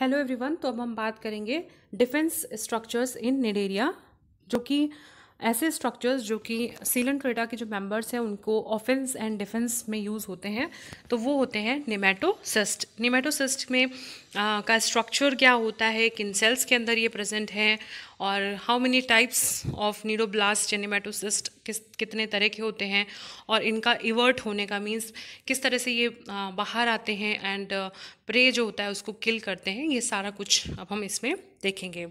Hello everyone तो अब हम बात करेंगे डिफेंस स्ट्रक्चर्स इन निडेरिया जो कि ऐसे स्ट्रक्चर्स जो कि सीलन ट्रेटा के जो मेंबर्स हैं उनको ऑफेंस एंड डिफेंस में यूज़ होते हैं तो वो होते हैं निमेटोसिस्ट निमेटोसिस्ट में आ, का स्ट्रक्चर क्या होता है किन सेल्स के अंदर ये प्रेजेंट है और how many types of cnidoblast या निमेटोसिस्ट किस कितने तरह के होते हैं और इनका इवर्ट होने का मीन्स किस तरह से ये आ, बाहर आते हैं एंड प्रे जो होता है उसको किल करते हैं ये सारा कुछ अब हम इसमें देखेंगे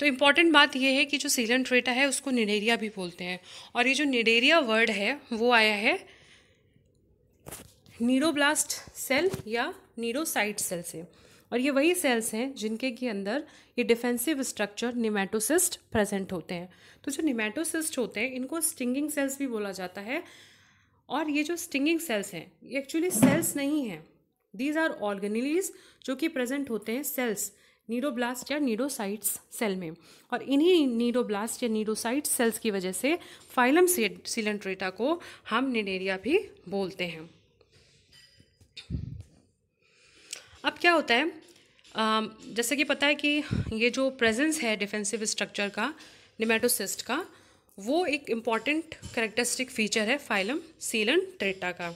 तो इम्पॉर्टेंट बात यह है कि जो सीलन ट्रेटा है उसको निडेरिया भी बोलते हैं और ये जो निडेरिया वर्ड है वो आया है नीरोब्लास्ट सेल या नीरोसाइट सेल से और ये वही सेल्स हैं जिनके के अंदर ये डिफेंसिव स्ट्रक्चर निमेटोसिस्ट प्रेजेंट होते हैं तो जो निमेटोसिस्ट होते हैं इनको स्टिंगिंग सेल्स भी बोला जाता है और ये जो स्टिंगिंग सेल्स हैं ये एक्चुअली सेल्स नहीं हैं दीज आर ऑर्गेनिलीज जो कि प्रेजेंट होते हैं सेल्स नीरोब्लास्ट या नीरोसाइट्स सेल में और इन्हीं नीरोब्लास्ट या नीरोसाइट्स सेल्स की वजह से फाइलम सिलेंट्रेटा को हम निडेरिया भी बोलते हैं अब क्या होता है जैसे कि पता है कि ये जो प्रेजेंस है डिफेंसिव स्ट्रक्चर का निमेटोसिस्ट का वो एक इम्पॉर्टेंट करेक्टरिस्टिक फीचर है फाइलम सीलन ट्रेटा का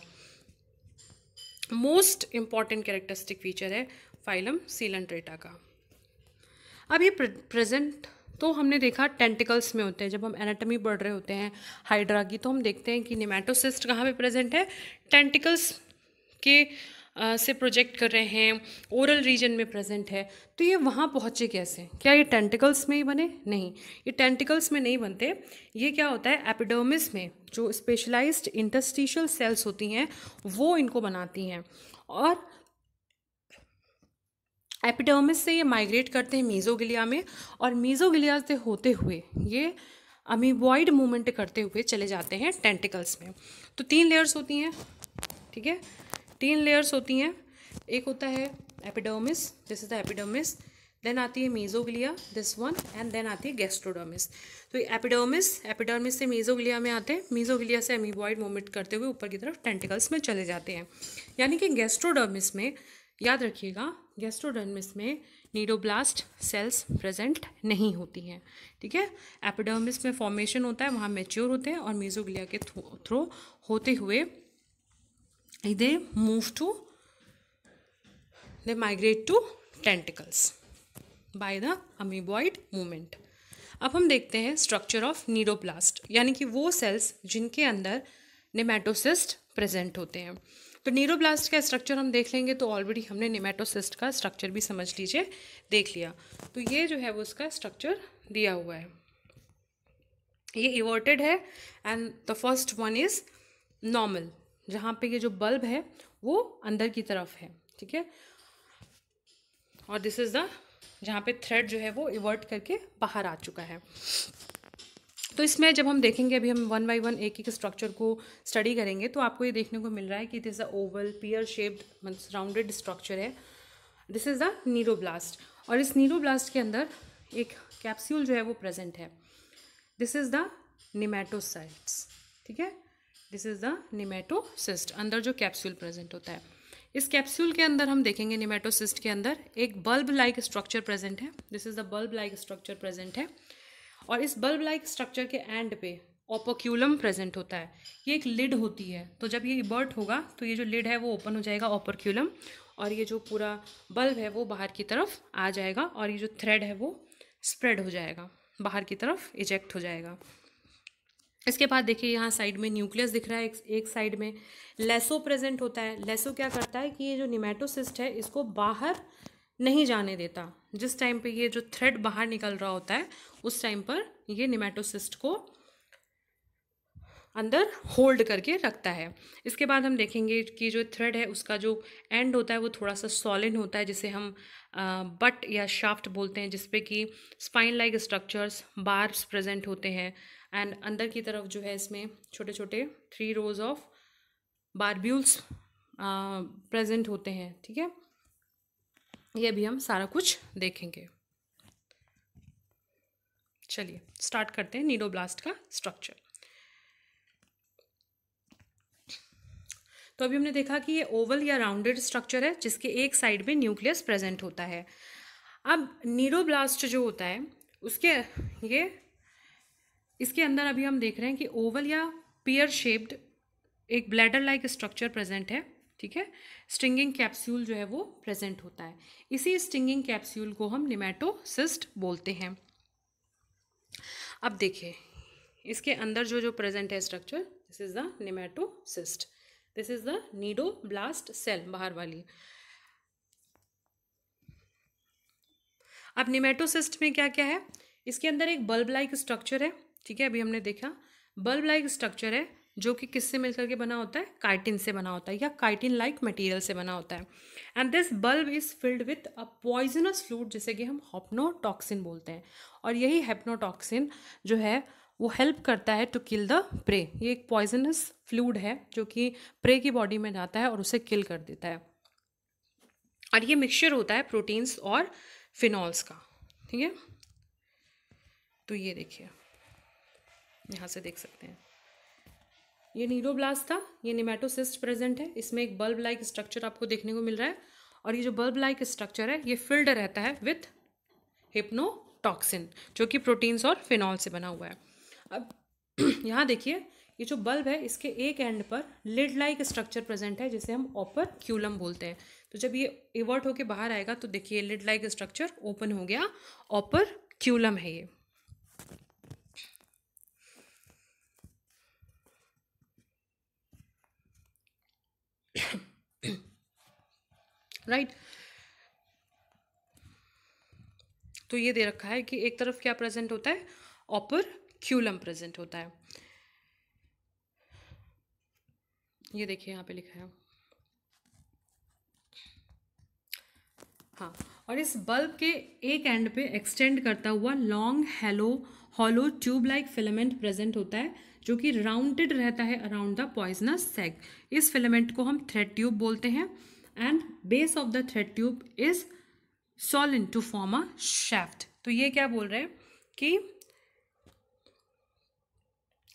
मोस्ट इम्पॉर्टेंट करेक्टरिस्टिक फीचर है फाइलम सीलन ट्रेटा का अब ये प्रेजेंट तो हमने देखा टेंटिकल्स में होते हैं जब हम एनाटॉमी पढ़ रहे होते हैं हाइड्रा की तो हम देखते हैं कि निमेटोसिस्ट कहाँ पे प्रेजेंट है टेंटिकल्स के आ, से प्रोजेक्ट कर रहे हैं ओरल रीजन में प्रेजेंट है तो ये वहाँ पहुँचे कैसे क्या ये टेंटिकल्स में ही बने नहीं ये टेंटिकल्स में नहीं बनते ये क्या होता है एपिडर्मिस में जो स्पेशलाइज्ड इंटरस्टिशियल सेल्स होती हैं वो इनको बनाती हैं और एपिडर्मिस से ये माइग्रेट करते हैं मीजोगलिया में और मीजोगलिया से होते हुए ये अमीबॉइड मूवमेंट करते हुए चले जाते हैं टेंटिकल्स में तो तीन लेयर्स होती हैं ठीक है तीन लेयर्स होती हैं एक होता है epidermis this is the epidermis then आती है mesoglea this one and then आती है गेस्ट्रोडर्मिस तो एपिडर्मिस एपिडर्मिस से मीजोगलिया में आते हैं मीजोग्लिया से अमीबॉइड मूवमेंट करते हुए ऊपर की तरफ टेंटिकल्स में चले जाते हैं यानी कि गेस्ट्रोडर्मिस में याद रखिएगा गेस्ट्रोडर्मिस में नीडोब्लास्ट सेल्स प्रेजेंट नहीं होती हैं ठीक है एपिडर्मिस में फॉर्मेशन होता है वहाँ मेच्योर होते हैं और मेजोग्लिया के थ्रो होते हुए they move to they migrate to tentacles by the amoeboid movement अब हम देखते हैं स्ट्रक्चर ऑफ नीडोब्लास्ट यानी कि वो सेल्स जिनके अंदर नेमेटोसिस्ट प्रेजेंट होते हैं तो नीरोब्लास्ट का स्ट्रक्चर हम देख लेंगे तो ऑलरेडी हमने निमेटोसिस्ट का स्ट्रक्चर भी समझ लीजिए देख लिया तो ये जो है वो उसका स्ट्रक्चर दिया हुआ है ये इवर्टेड है and the first one is normal जहाँ पे ये जो बल्ब है वो अंदर की तरफ है ठीक है और दिस इज़ द जहाँ पे थ्रेड जो है वो इवर्ट करके बाहर आ चुका है तो इसमें जब हम देखेंगे अभी हम वन बाई वन एक एक स्ट्रक्चर को स्टडी करेंगे तो आपको ये देखने को मिल रहा है कि this a oval pear shaped मतलब राउंडेड स्ट्रक्चर है दिस इज़ द नीरोब्लास्ट और इस नीरोब्लास्ट के अंदर एक कैप्स्यूल जो है वो प्रेजेंट है दिस इज़ द निमेटोसाइट्स ठीक है दिस इज़ द निमेटोसिस्ट अंदर जो कैप्स्यूल प्रेजेंट होता है इस कैप्स्यूल के अंदर हम देखेंगे निमेटोसिस्ट के अंदर एक बल्ब लाइक स्ट्रक्चर प्रेजेंट है this is the bulb like structure present है और इस बल्ब लाइक स्ट्रक्चर के एंड पे ऑपरक्यूलम प्रेजेंट होता है ये एक लिड होती है तो जब ये इबर्ट होगा तो ये जो लिड है वो ओपन हो जाएगा ऑपरक्यूलम और ये जो पूरा बल्ब है वो बाहर की तरफ आ जाएगा और ये जो थ्रेड है वो स्प्रेड हो जाएगा बाहर की तरफ इजेक्ट हो जाएगा इसके बाद देखिए यहाँ साइड में न्यूक्लियस दिख रहा है एक, एक साइड में लेसो प्रेजेंट होता है लेसो क्या करता है कि ये जो निमेटोसिस्ट है इसको बाहर नहीं जाने देता जिस टाइम पे ये जो थ्रेड बाहर निकल रहा होता है उस टाइम पर ये निमेटोसिस्ट को अंदर होल्ड करके रखता है इसके बाद हम देखेंगे कि जो थ्रेड है उसका जो एंड होता है वो थोड़ा सा सॉलिड होता है जिसे हम बट या शाफ्ट बोलते हैं जिसपे कि spine like structures barbs present होते हैं एंड अंदर की तरफ जो है इसमें छोटे छोटे three rows of barbules present होते हैं ठीक है ये भी हम सारा कुछ देखेंगे चलिए स्टार्ट करते हैं नीडोब्लास्ट का स्ट्रक्चर तो अभी हमने देखा कि ये ओवल या राउंडेड स्ट्रक्चर है जिसके एक साइड में न्यूक्लियस प्रेजेंट होता है अब नीडोब्लास्ट जो होता है उसके ये इसके अंदर अभी हम देख रहे हैं कि ओवल या पियर शेप्ड एक ब्लैडर लाइक स्ट्रक्चर प्रेजेंट है ठीक है स्टिंगिंग कैप्सूल जो है वो प्रेजेंट होता है इसी स्टिंगिंग कैप्सूल को हम निमेटोसिस्ट बोलते हैं अब देखिए इसके अंदर जो जो प्रेजेंट है structure this is the cyst this is the cnidoblast cell बाहर वाली अब निमेटोसिस्ट में क्या क्या है इसके अंदर एक बल्ब लाइक स्ट्रक्चर है ठीक है अभी हमने देखा बल्ब लाइक स्ट्रक्चर है जो कि किससे मिलकर के बना होता है काइटिन से बना होता है या काइटिन लाइक मटेरियल से बना होता है and this bulb is filled with a poisonous fluid जिसे कि हम होप्नोटॉक्सिन बोलते हैं और यही हेप्नोटॉक्सिन जो है वो हेल्प करता है टू किल द प्रे ये एक पॉइजनस फ्लूड है जो कि प्रे की बॉडी में जाता है और उसे किल कर देता है और ये मिक्सचर होता है प्रोटीन्स और फिनॉल्स का ठीक है तो ये देखिए यहाँ से देख सकते हैं ये नीरोब्लास्ट था ये निमेटोसिस्ट प्रेजेंट है इसमें एक बल्ब लाइक स्ट्रक्चर आपको देखने को मिल रहा है और ये जो बल्ब लाइक स्ट्रक्चर है ये फिल्ड रहता है विथ हिप्नोटॉक्सिन जो कि प्रोटीन्स और फिनॉल से बना हुआ है अब यहाँ देखिए ये जो बल्ब है इसके एक एंड पर लिड लाइक स्ट्रक्चर प्रेजेंट है जिसे हम ओपर क्यूलम बोलते हैं तो जब ये इवर्ट होकर बाहर आएगा तो देखिए लिड लाइक स्ट्रक्चर ओपन हो गया ओपर क्यूलम है ये राइट तो ये दे रखा है कि एक तरफ क्या प्रेजेंट होता है ऑपर क्यूलम प्रेजेंट होता है ये देखिए यहां पे लिखा है हाँ और इस बल्ब के एक एंड पे एक्सटेंड करता हुआ long hollow hollow tube like filament present होता है जो कि राउंडेड रहता है अराउंड द पॉइजनस सेक इस फिलामेंट को हम थ्रेड ट्यूब बोलते हैं and base of the thread tube is swollen to form a shaft तो ये क्या बोल रहे हैं कि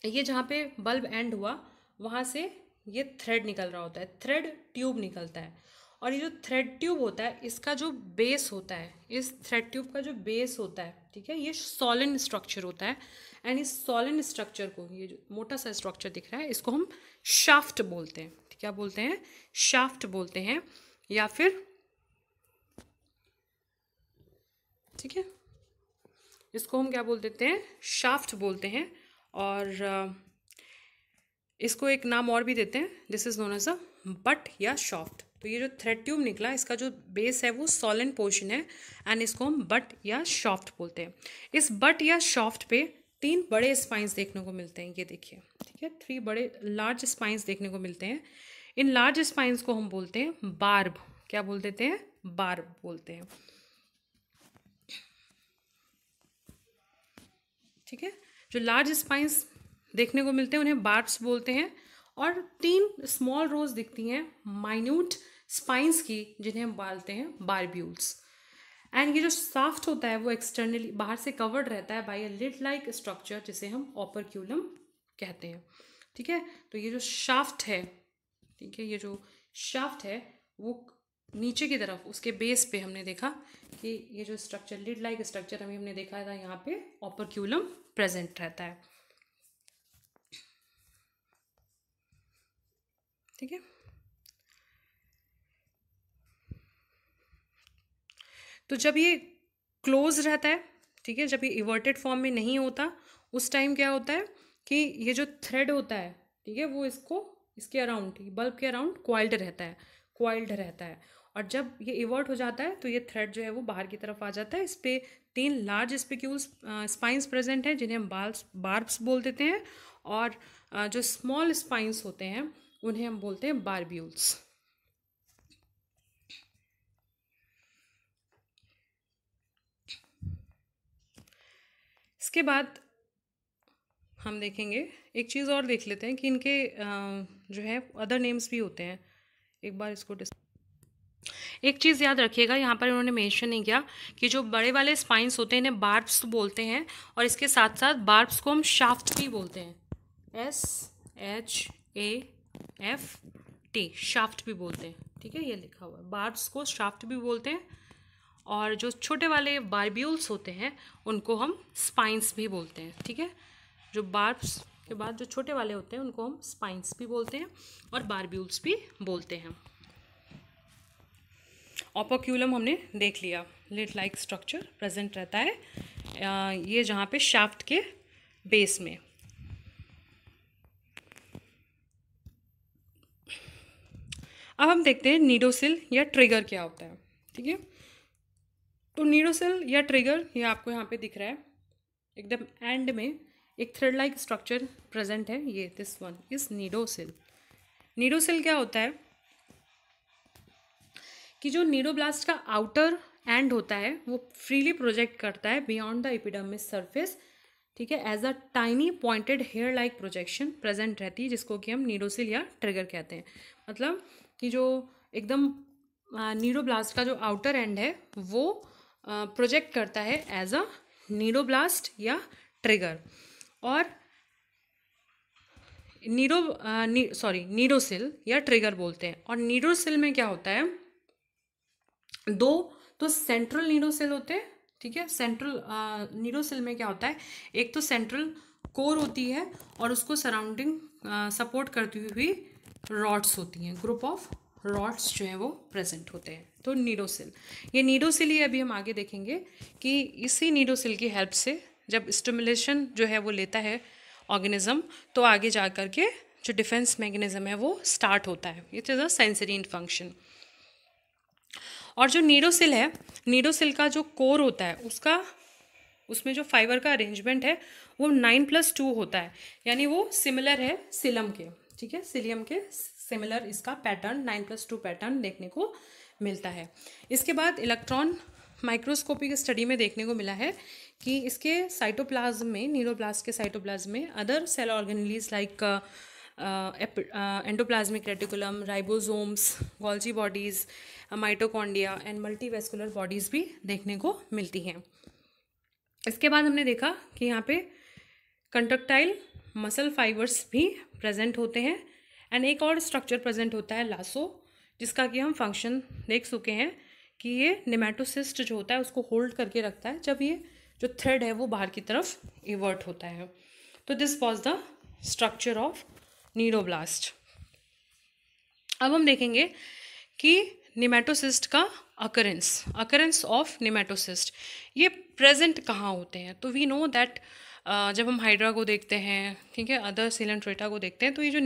ये जहाँ पे बल्ब एंड हुआ वहाँ से ये थ्रेड निकल रहा होता है थ्रेड ट्यूब निकलता है और ये जो थ्रेड ट्यूब होता है इसका जो बेस होता है इस थ्रेड ट्यूब का जो बेस होता है ठीक है ये सॉलिन स्ट्रक्चर होता है एंड इस सॉलिन स्ट्रक्चर को ये जो मोटा सा स्ट्रक्चर दिख रहा है इसको हम शाफ्ट बोलते हैं क्या बोलते हैं शाफ्ट बोलते हैं या फिर ठीक है इसको हम क्या बोल देते हैं शाफ्ट बोलते हैं और इसको एक नाम और भी देते हैं this is known as a butt या शॉफ्ट तो ये जो थ्रेड ट्यूब निकला इसका जो बेस है वो सॉलिड पोर्शन है एंड इसको हम बट या शॉफ्ट बोलते हैं इस बट या शॉफ्ट पे तीन बड़े स्पाइंस देखने को मिलते हैं ये देखिए ठीक है थ्री बड़े लार्ज स्पाइंस देखने को मिलते हैं इन लार्ज स्पाइंस को हम बोलते हैं बार्ब क्या बोल देते हैं बार्ब बोलते हैं ठीक है जो लार्ज स्पाइंस देखने को मिलते हैं उन्हें बार्ब्स बोलते हैं और तीन स्मॉल रोज दिखती हैं माइन्यूट स्पाइंस की जिन्हें हम बोलते हैं बारब्यूल्स एंड ये जो साफ्ट होता है वो एक्सटर्नली बाहर से कवर्ड रहता है by a lid like structure जिसे हम ऑपरक्यूलम कहते हैं ठीक है तो ये जो शाफ्ट है ठीक है ये जो शाफ्ट है वो नीचे की तरफ उसके बेस पे हमने देखा कि ये जो स्ट्रक्चर लिड लाइक स्ट्रक्चर हमें हमने देखा था यहाँ पे ऑपरक्यूलम प्रेजेंट रहता है ठीक है तो जब ये क्लोज रहता है ठीक है जब ये इवर्टेड फॉर्म में नहीं होता उस टाइम क्या होता है कि ये जो थ्रेड होता है ठीक है वो इसको इसके अराउंड बल्ब के अराउंड क्वाइल्ड रहता है क्वाइल्ड रहता है और जब ये इवर्ट हो जाता है तो ये थ्रेड जो है वो बाहर की तरफ आ जाता है इस पर तीन लार्ज स्पिक्यूल्स स्पाइंस प्रेजेंट हैं जिन्हें हम बाल्स बार्ब्स बोल देते हैं और जो स्मॉल स्पाइंस होते हैं उन्हें हम बोलते हैं बारब्यूल्स इसके बाद हम देखेंगे एक चीज़ और देख लेते हैं कि इनके जो है अदर नेम्स भी होते हैं एक बार इसको डिस एक चीज़ याद रखिएगा यहाँ पर इन्होंने मेंशन नहीं किया कि जो बड़े वाले स्पाइंस होते हैं इन्हें बार्ब्स बोलते हैं और इसके साथ साथ बार्ब्स को हम शाफ्ट भी बोलते हैं S H A F T shaft भी बोलते हैं ठीक है ये लिखा हुआ है बार्ब्स को शाफ्ट भी बोलते हैं और जो छोटे वाले बार्ब्यूल्स होते हैं उनको हम स्पाइंस भी बोलते हैं ठीक है जो बार्ब्स के बाद जो छोटे वाले होते हैं उनको हम स्पाइंस भी बोलते हैं और बार्ब्यूल्स भी बोलते हैं ओपोक्यूलम हमने देख लिया लिट लाइक स्ट्रक्चर प्रेजेंट रहता है ये जहाँ पे शाफ्ट के बेस में अब हम देखते हैं नीडोसिल या ट्रिगर क्या होता है ठीक है तो नीरोसेल या ट्रिगर ये आपको यहाँ पे दिख रहा है एकदम एंड में एक थ्रेड लाइक स्ट्रक्चर प्रेजेंट है ये this one is cnidocil cnidocil क्या होता है कि जो नीडोब्लास्ट का आउटर एंड होता है वो फ्रीली प्रोजेक्ट करता है बियॉन्ड द इपिडमिस सरफेस ठीक है as a tiny pointed hair like projection present रहती है जिसको कि हम नीडोसिल या ट्रिगर कहते हैं मतलब कि जो एकदम नीडोब्लास्ट का जो आउटर एंड है वो प्रोजेक्ट करता है एज अ नीरोब्लास्ट या ट्रिगर और नीरो सॉरी नीरोसिल या ट्रिगर बोलते हैं और नीरोसिल में क्या होता है दो तो सेंट्रल नीरोसिल होते हैं ठीक है सेंट्रल नीरोसिल में क्या होता है एक तो सेंट्रल कोर होती है और उसको सराउंडिंग सपोर्ट करती हुई रॉड्स होती हैं ग्रुप ऑफ रॉड्स जो है वो प्रेजेंट होते हैं तो नीडोसिल ये नीडोसिल ही अभी हम आगे देखेंगे कि इसी नीडोसिल की हेल्प से जब स्टमुलेशन जो है वो लेता है ऑर्गेनिज्म तो आगे जा कर के जो डिफेंस मैकेनिज़्म है वो स्टार्ट होता है it is a sensory function और जो नीडोसिल है नीडोसिल का जो कोर होता है उसका उसमें जो फाइबर का अरेंजमेंट है वो नाइन प्लस टू होता है यानी वो सिमिलर है सिलम के ठीक है सिलियम के सिमिलर इसका pattern nine plus two pattern देखने को मिलता है इसके बाद इलेक्ट्रॉन माइक्रोस्कोपी के स्टडी में देखने को मिला है कि इसके साइटोप्लाज्म में न्यूरोप्लास्ट के साइटोप्लाज्म में other cell organelles like endoplasmic reticulum ribosomes Golgi bodies mitochondria and multivesicular bodies भी देखने को मिलती हैं इसके बाद हमने देखा कि यहाँ पे कंटक्टाइल मसल फाइबर्स भी प्रेजेंट होते हैं एंड एक और स्ट्रक्चर प्रेजेंट होता है लासो जिसका कि हम फंक्शन देख चुके हैं कि ये निमेटोसिस्ट जो होता है उसको होल्ड करके रखता है जब ये जो थ्रेड है वो बाहर की तरफ इवर्ट होता है तो this was the structure of cnidoblast अब हम देखेंगे कि निमेटोसिस्ट का अकरेंस अकरेंस ऑफ निमेटोसिस्ट ये प्रेजेंट कहाँ होते हैं तो वी नो दैट जब हम हाइड्रा को देखते हैं ठीक है अदर सिलेंट्रेटा को देखते हैं तो ये जो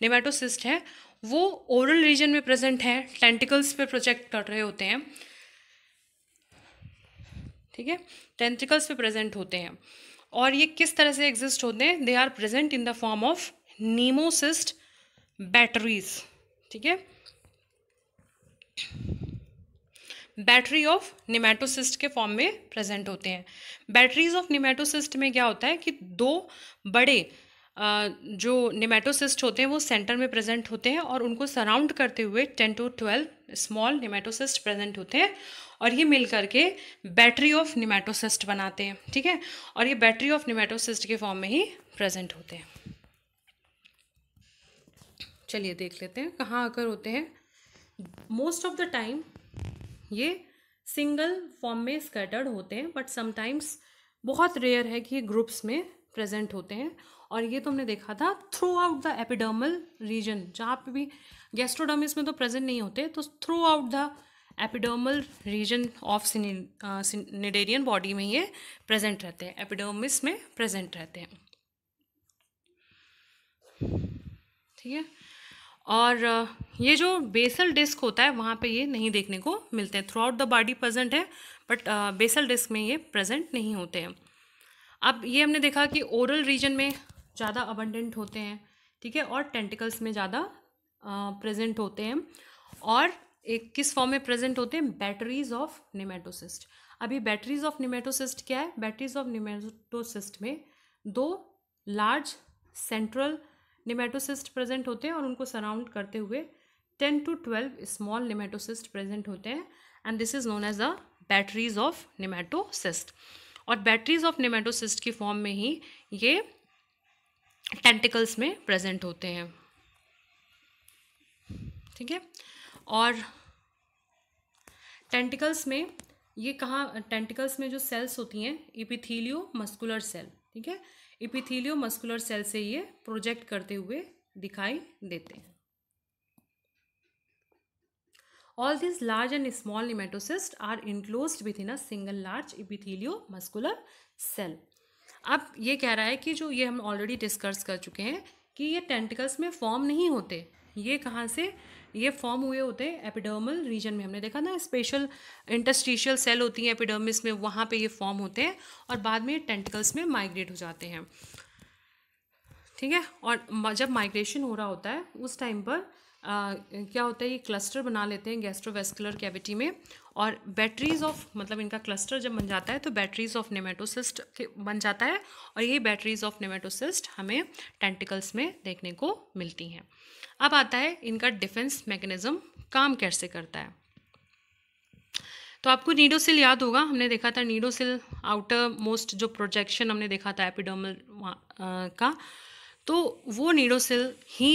निमेटोसिस्ट uh, है वो ओरल रीजन में प्रेजेंट हैं टेंटिकल्स पे प्रोजेक्ट कर रहे होते हैं ठीक है टेंटिकल्स पे प्रेजेंट होते हैं और ये किस तरह से एग्जिस्ट होते हैं they are present in the form of nematocyst batteries ठीक है बैटरी ऑफ निमेटोसिस्ट के फॉर्म में प्रेजेंट होते हैं बैटरीज ऑफ निमेटोसिस्ट में क्या होता है कि दो बड़े जो निमेटोसिस्ट होते हैं वो सेंटर में प्रेजेंट होते हैं और उनको सराउंड करते हुए ten to twelve small nematocyst present होते हैं और ये मिल करके बैटरी ऑफ निमेटोसिस्ट बनाते हैं ठीक है और ये बैटरी ऑफ निमेटोसिस्ट के फॉर्म में ही प्रेजेंट होते हैं चलिए देख लेते हैं कहाँ आकर होते हैं मोस्ट ऑफ द टाइम ये सिंगल फॉर्म में स्कैटर्ड होते हैं बट समटाइम्स बहुत रेयर है कि ये ग्रुप्स में प्रेजेंट होते हैं और ये तुमने देखा था throughout the epidermal region जहाँ पे भी गैस्ट्रोडर्मिस में तो प्रेजेंट नहीं होते तो throughout the epidermal region of cnidarian body में ये प्रेजेंट रहते हैं एपिडर्मिस में प्रेजेंट रहते हैं ठीक है और uh, ये जो बेसल डिस्क होता है वहाँ पे ये नहीं देखने को मिलते हैं throughout the body present है बट बेसल डिस्क में ये प्रेजेंट नहीं होते हैं अब ये हमने देखा कि ओरल रीजन में ज़्यादा अबंडेंट होते हैं ठीक है और टेंटिकल्स में ज़्यादा प्रेजेंट होते हैं और एक किस फॉर्म में प्रेजेंट होते हैं बैटरीज ऑफ निमेटोसिस्ट अभी बैटरीज ऑफ निमेटोसिस्ट क्या है बैटरीज ऑफ निमेटोसिस्ट में दो लार्ज सेंट्रल निमेटोसिस्ट प्रेजेंट होते हैं और उनको सराउंड करते हुए ten to twelve small nematocyst present होते हैं and this is known as the batteries of nematocyst और बैटरीज ऑफ निमेटोसिस्ट की फॉर्म में ही ये टेंटिकल्स में प्रेजेंट होते हैं ठीक है और टेंटिकल्स में ये कहाँ टेंटिकल्स में जो सेल्स होती हैं इपिथीलियो मस्कुलर सेल ठीक है इपिथीलियो मस्कुलर सेल से ये प्रोजेक्ट करते हुए दिखाई देते हैं all large and small nematocyst are nematocysts are in a single large epitheliomuscular cell अब ये कह रहा है कि जो ये हम ऑलरेडी डिस्कस कर चुके हैं कि ये टेंटिकल्स में फॉर्म नहीं होते ये कहाँ से ये फॉर्म हुए होते हैं एपिडर्मल रीजन में हमने देखा ना स्पेशल इंटस्टिशियल सेल होती हैं एपिडर्मिस में वहाँ पे ये फॉर्म होते हैं और बाद में ये टेंटिकल्स में माइग्रेट हो जाते हैं ठीक है और जब माइग्रेशन हो रहा होता है उस टाइम पर आ, क्या होता है ये क्लस्टर बना लेते हैं गैस्ट्रोवेस्कुलर कैविटी में और बैटरीज ऑफ मतलब इनका क्लस्टर जब बन जाता है तो बैटरीज ऑफ नेमेटोसिस्ट बन जाता है और ये बैटरीज ऑफ नेमेटोसिस्ट हमें टेंटिकल्स में देखने को मिलती हैं अब आता है इनका डिफेंस मैकेनिज़्म काम कैसे करता है तो आपको नीडोसिल याद होगा हमने देखा था नीडोसिल आउटर मोस्ट जो प्रोजेक्शन हमने देखा था एपिडोमल का तो वो नीडोसिल ही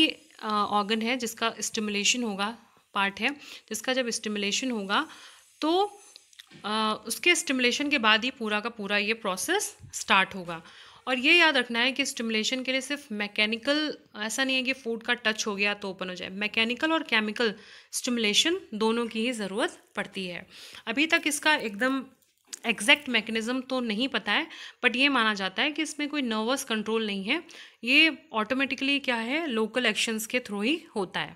ऑर्गन है जिसका स्टिमुलेशन होगा पार्ट है जिसका जब स्टिमुलेशन होगा तो आ, उसके स्टिमुलेशन के बाद ही पूरा का पूरा ये प्रोसेस स्टार्ट होगा और ये याद रखना है कि स्टिमुलेशन के लिए सिर्फ मैकेनिकल ऐसा नहीं है कि फूड का टच हो गया तो ओपन हो जाए मैकेनिकल और केमिकल स्टिमुलेशन दोनों की ही ज़रूरत पड़ती है अभी तक इसका एकदम एग्जैक्ट मैकेनिज़्म तो नहीं पता है बट ये माना जाता है कि इसमें कोई नर्वस कंट्रोल नहीं है ये ऑटोमेटिकली क्या है लोकल एक्शंस के थ्रू ही होता है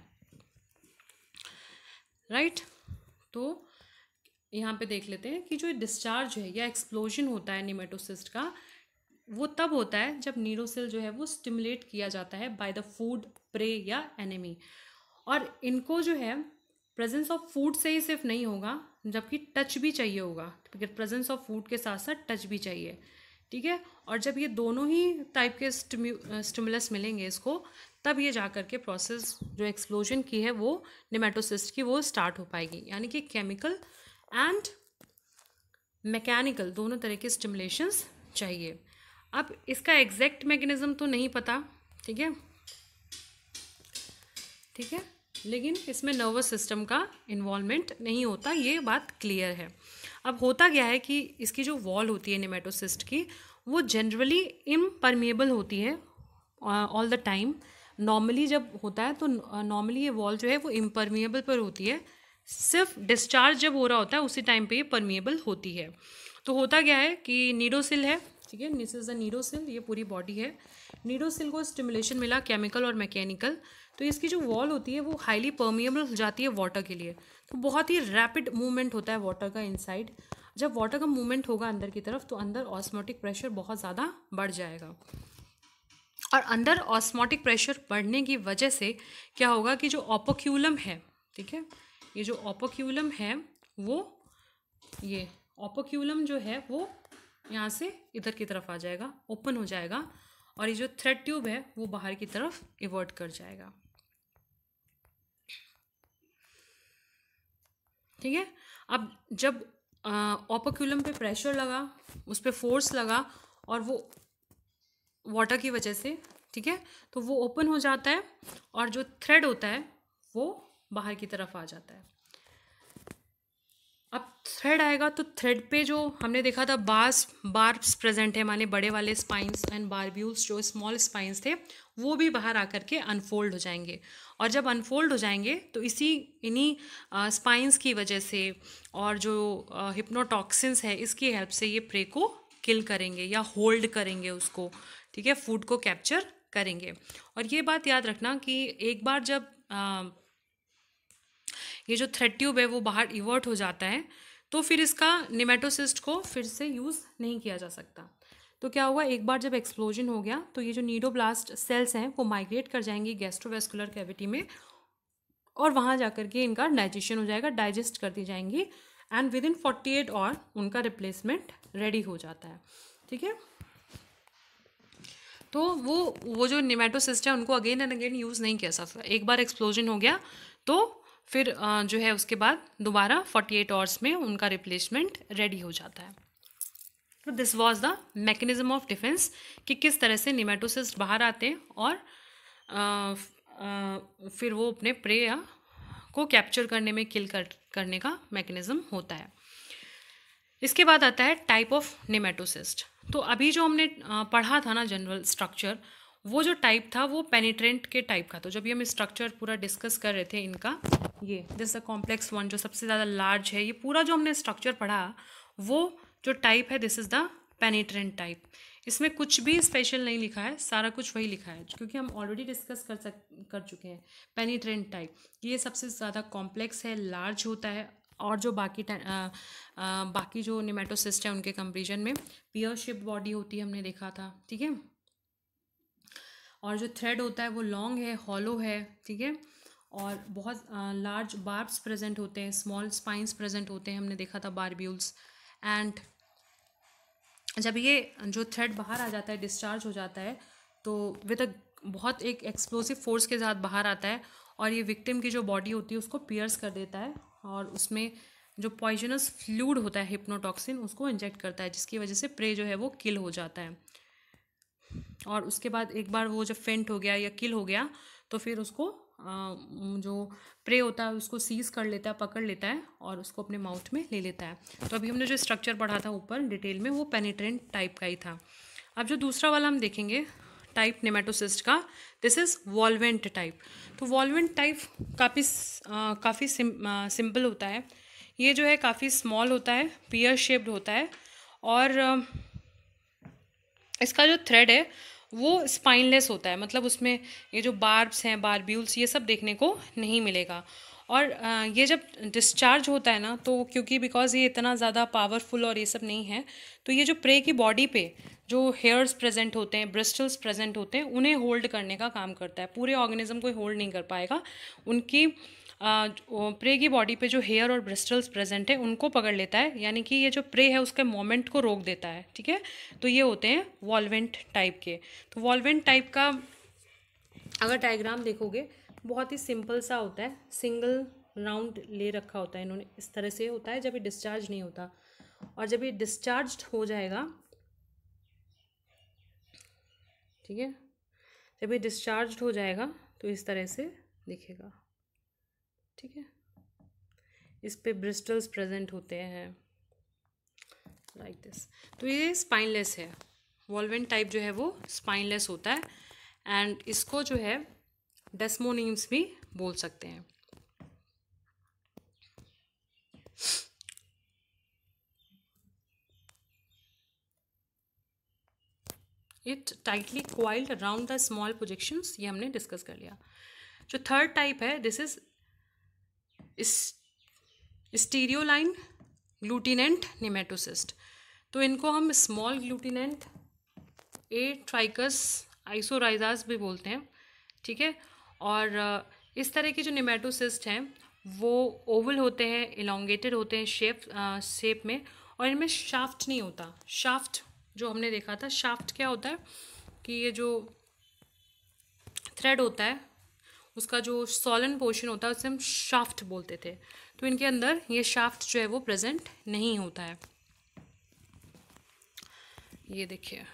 राइट right? तो यहाँ पे देख लेते हैं कि जो डिस्चार्ज है या एक्सप्लोजन होता है निमेटोसिस्ट का वो तब होता है जब नीरोसिल जो है वो स्टिमुलेट किया जाता है बाय द फूड प्रे या एनिमी और इनको जो है प्रेजेंस ऑफ फूड से ही सिर्फ नहीं होगा जबकि टच भी चाहिए होगा प्रेजेंस ऑफ फूड के साथ साथ टच भी चाहिए ठीक है और जब ये दोनों ही टाइप के स्टिमुलस मिलेंगे इसको तब ये जा कर के प्रोसेस जो एक्सप्लोजन की है वो निमेटोसिस्ट की वो स्टार्ट हो पाएगी यानी कि केमिकल एंड मैकेनिकल दोनों तरह के स्टिमुलेशंस चाहिए अब इसका एग्जैक्ट मैकेनिज़्म तो नहीं पता ठीक है ठीक है लेकिन इसमें नर्वस सिस्टम का इन्वॉल्वमेंट नहीं होता ये बात क्लियर है अब होता क्या है कि इसकी जो वॉल होती है निमेटोसिस्ट की वो जनरली इम्परमेबल होती है ऑल द टाइम नॉर्मली जब होता है तो नॉर्मली uh, ये वॉल जो है वो इम्परमेबल पर होती है सिर्फ डिस्चार्ज जब हो रहा होता है उसी टाइम पे ये परमिएबल होती है तो होता क्या है कि नीडोसिल है ठीक है निस इज़ अ नीडोसिल ये पूरी बॉडी है नीडोसिल को स्टिमुलेशन मिला केमिकल और मैकेनिकल तो इसकी जो वॉल होती है वो हाईली परमिएबल हो जाती है वाटर के लिए तो बहुत ही रैपिड मूवमेंट होता है वाटर का इनसाइड जब वाटर का मूवमेंट होगा अंदर की तरफ तो अंदर ऑस्मोटिक प्रेशर बहुत ज़्यादा बढ़ जाएगा और अंदर ऑस्मोटिक प्रेशर बढ़ने की वजह से क्या होगा कि जो ऑपोक्यूलम है ठीक है ये जो ओपोक्यूलम है वो ये ओपोक्यूलम जो है वो यहाँ से इधर की तरफ आ जाएगा ओपन हो जाएगा और ये जो थ्रेड ट्यूब है वो बाहर की तरफ इवर्ट कर जाएगा ठीक है अब जब ओपोक्यूलम पे प्रेशर लगा उस पर फोर्स लगा और वो वाटर की वजह से ठीक है तो वो ओपन हो जाता है और जो थ्रेड होता है वो बाहर की तरफ आ जाता है अब थ्रेड आएगा तो थ्रेड पे जो हमने देखा था बार्स बार्ब्स प्रेजेंट है माने बड़े वाले स्पाइंस एंड बारब्यूल्स जो स्मॉल स्पाइंस थे वो भी बाहर आकर के अनफोल्ड हो जाएंगे और जब अनफोल्ड हो जाएंगे तो इसी इन्हीं स्पाइंस की वजह से और जो हिप्नोटॉक्सिन्स है इसकी हेल्प से ये प्रे को किल करेंगे या होल्ड करेंगे उसको ठीक है फूड को कैप्चर करेंगे और ये बात याद रखना कि एक बार जब आ, ये जो थ्रेड ट्यूब है वो बाहर इवर्ट हो जाता है तो फिर इसका निमेटोसिस्ट को फिर से यूज़ नहीं किया जा सकता तो क्या हुआ एक बार जब एक्सप्लोजन हो गया तो ये जो नीडोब्लास्ट सेल्स हैं वो माइग्रेट कर जाएंगी गैस्ट्रोवेस्कुलर कैविटी में और वहाँ जा करके इनका डाइजेशन हो जाएगा डाइजेस्ट कर दी जाएंगी and within forty eight और उनका रिप्लेसमेंट रेडी हो जाता है ठीक है तो वो वो जो निमेटोसिस्ट है उनको अगेन एंड अगेन यूज़ नहीं किया सकता एक बार एक्सप्लोजन हो गया तो फिर जो है उसके बाद दोबारा फोर्टी एट आवर्स में उनका रिप्लेसमेंट रेडी हो जाता है तो this was the mechanism of defence कि किस तरह से निमेटोसिस्ट बाहर आते हैं और आ, आ, फिर वो अपने प्रे को कैप्चर करने में किल कर, करने का मैकेनिज्म होता है इसके बाद आता है टाइप ऑफ निमेटोसिस्ट तो अभी जो हमने पढ़ा था ना जनरल स्ट्रक्चर वो जो टाइप था वो पेनिट्रेंट के टाइप का तो जब ये हम स्ट्रक्चर पूरा डिस्कस कर रहे थे इनका ये दिस अ कॉम्प्लेक्स वन जो सबसे ज़्यादा लार्ज है ये पूरा जो हमने स्ट्रक्चर पढ़ा वो जो टाइप है this is the penetrant type इसमें कुछ भी स्पेशल नहीं लिखा है सारा कुछ वही लिखा है क्योंकि हम ऑलरेडी डिस्कस कर सक कर चुके हैं पेनीट्रेंट टाइप ये सबसे ज़्यादा कॉम्प्लेक्स है लार्ज होता है और जो बाकी आ, आ, बाकी जो निमेटोसिस्ट है उनके कंपेरिजन में पियर शिप बॉडी होती है हमने देखा था ठीक है और जो थ्रेड होता है वो लॉन्ग है हॉलो है ठीक है और बहुत लार्ज बार्ब्स प्रेजेंट होते हैं स्मॉल स्पाइंस प्रेजेंट होते हैं हमने देखा था बारब्यूल्स एंड जब ये जो थ्रेड बाहर आ जाता है डिस्चार्ज हो जाता है तो विद अ बहुत एक एक्सप्लोसिव फोर्स के साथ बाहर आता है और ये विक्टिम की जो बॉडी होती है उसको पियर्स कर देता है और उसमें जो पॉइजनस फ्लूड होता है हिप्नोटॉक्सिन उसको इंजेक्ट करता है जिसकी वजह से प्रे जो है वो किल हो जाता है और उसके बाद एक बार वो जब फेंट हो गया या किल हो गया तो फिर उसको जो प्रे होता है उसको सीज कर लेता है पकड़ लेता है और उसको अपने माउथ में ले लेता है तो अभी हमने जो स्ट्रक्चर पढ़ा था ऊपर डिटेल में वो पेनीट्रेंट टाइप का ही था अब जो दूसरा वाला हम देखेंगे टाइप नेमेटोसिस्ट का दिस इज़ वॉलवेंट टाइप तो वॉलवेंट टाइप काफ़ी काफ़ी सिंपल होता है ये जो है काफ़ी स्मॉल होता है पियर शेप्ड होता है और इसका जो थ्रेड है वो स्पाइनलेस होता है मतलब उसमें ये जो बार्ब्स हैं बारब्यूल्स ये सब देखने को नहीं मिलेगा और ये जब डिस्चार्ज होता है ना तो क्योंकि बिकॉज़ ये इतना ज़्यादा पावरफुल और ये सब नहीं है तो ये जो प्रे की बॉडी पे जो हेयर्स प्रेजेंट होते हैं ब्रिस्टल्स प्रेजेंट होते हैं उन्हें होल्ड करने का काम करता है पूरे ऑर्गेनिज्म को होल्ड नहीं कर पाएगा उनकी प्रे की बॉडी पे जो हेयर और ब्रिस्टल्स प्रेजेंट है उनको पकड़ लेता है यानी कि ये जो प्रे है उसके मोमेंट को रोक देता है ठीक है तो ये होते हैं वॉलवेंट टाइप के तो वॉलवेंट टाइप का अगर डायग्राम देखोगे बहुत ही सिंपल सा होता है सिंगल राउंड ले रखा होता है इन्होंने इस तरह से होता है जब ये डिस्चार्ज नहीं होता और जब ये डिस्चार्ज हो जाएगा ठीक है जब ये डिस्चार्ज हो जाएगा तो इस तरह से दिखेगा ठीक है इस पे ब्रिस्टल्स प्रेजेंट होते हैं लाइक like दिस तो ये स्पाइनलेस है वॉलवेंट टाइप जो है वो स्पाइनलेस होता है एंड इसको जो है डेस्मोनिम्स भी बोल सकते हैं it tightly coiled around the small projections ये हमने डिस्कस कर लिया जो थर्ड टाइप है this is stereoline glutinant nematocyst तो इनको हम स्मॉल ग्लूटिनेंट ए ट्राइकस आइसोराइजास भी बोलते हैं ठीक है और इस तरह के जो निमेटोसिस्ट हैं वो ओवल होते हैं इलांगेटेड होते हैं शेप शेप में और इनमें शाफ्ट नहीं होता शाफ्ट जो हमने देखा था शाफ्ट क्या होता है कि ये जो थ्रेड होता है उसका जो सॉलन पोर्शन होता है उसे हम शाफ्ट बोलते थे तो इनके अंदर ये शाफ्ट जो है वो प्रेजेंट नहीं होता है ये देखिए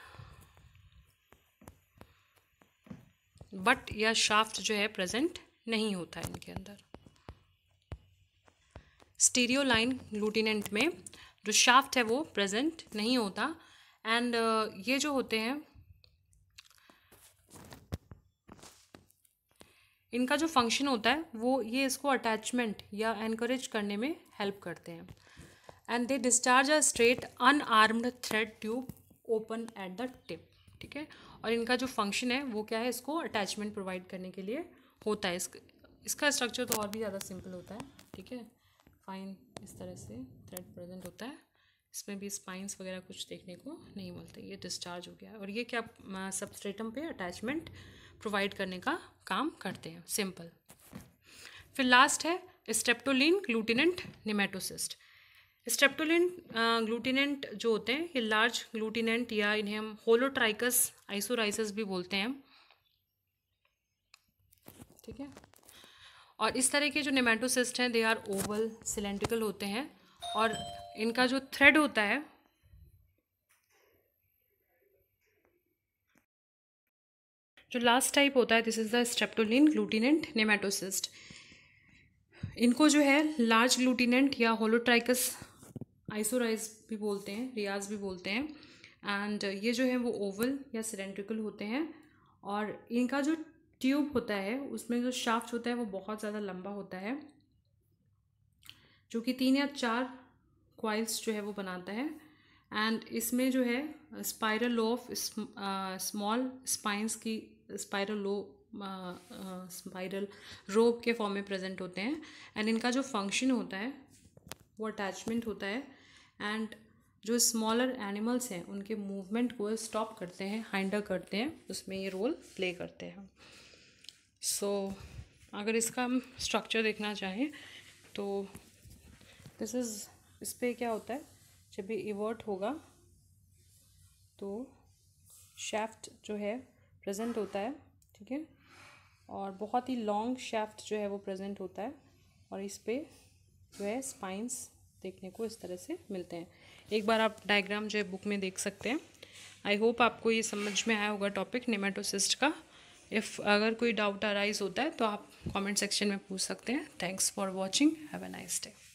बट या शाफ्ट जो है प्रेजेंट नहीं होता है इनके अंदर स्टीरियो लाइन लूटिनेंट में जो शाफ्ट है वो प्रेजेंट नहीं होता एंड uh, ये जो होते हैं इनका जो फंक्शन होता है वो ये इसको अटैचमेंट या एनकरेज करने में हेल्प करते हैं and they discharge a straight unarmed thread tube open at the tip ठीक है और इनका जो फंक्शन है वो क्या है इसको अटैचमेंट प्रोवाइड करने के लिए होता है इसका इसका स्ट्रक्चर तो और भी ज़्यादा सिंपल होता है ठीक है फाइन इस तरह से थ्रेड प्रेजेंट होता है इसमें भी स्पाइंस वगैरह कुछ देखने को नहीं मिलते ये डिस्चार्ज हो गया और ये क्या सबस्ट्रेटम पे अटैचमेंट प्रोवाइड करने का काम करते हैं सिंपल फिर लास्ट है स्टेप्टोलिन ग्लूटिनेंट निमेटोसिस्ट स्टेप्टोलिन ग्लूटिनेंट जो होते हैं ये लार्ज ग्लूटिनेंट या इन्हें हम होलोट्राइकस आइसोराइसिस भी बोलते हैं ठीक है और इस तरह के जो निमेटोसिस्ट हैं दे आर ओवल सिलेंड्रिकल होते हैं और इनका जो थ्रेड होता है जो लास्ट टाइप होता है this is the streptoline glutinant nematocyst इनको जो है लार्ज ग्लूटिनेंट या होलोट्राइकस आइसोराइज भी बोलते हैं रियाज भी बोलते हैं एंड ये जो है वो ओवल या सिलेंड्रिकल होते हैं और इनका जो ट्यूब होता है उसमें जो शाफ्ट होता है वो बहुत ज़्यादा लंबा होता है जो कि तीन या चार क्वाइल्स जो है वो बनाता है एंड इसमें जो है स्पायरल ऑफ स्मॉल स्पाइंस की स्पायरल लो स्पायरल रोब के फॉर्म में प्रेजेंट होते हैं एंड इनका जो फंक्शन होता है वो अटैचमेंट होता है एंड जो स्मॉलर एनिमल्स हैं उनके मूवमेंट को स्टॉप करते हैं हाइंडर करते हैं उसमें ये रोल प्ले करते हैं सो so, अगर इसका हम स्ट्रक्चर देखना चाहें तो दिस इज़ इस पर क्या होता है जब ये इवर्ट होगा तो शेफ्ट जो है प्रेजेंट होता है ठीक है और बहुत ही लॉन्ग शेफ्ट जो है वो प्रेजेंट होता है और इस पर जो है स्पाइंस देखने को इस तरह से मिलते हैं एक बार आप डायग्राम जो है बुक में देख सकते हैं आई होप आपको ये समझ में आया होगा टॉपिक नेमाटोसिस्ट का इफ़ अगर कोई डाउट अराइज होता है तो आप कमेंट सेक्शन में पूछ सकते हैं thanks for watching have a nice day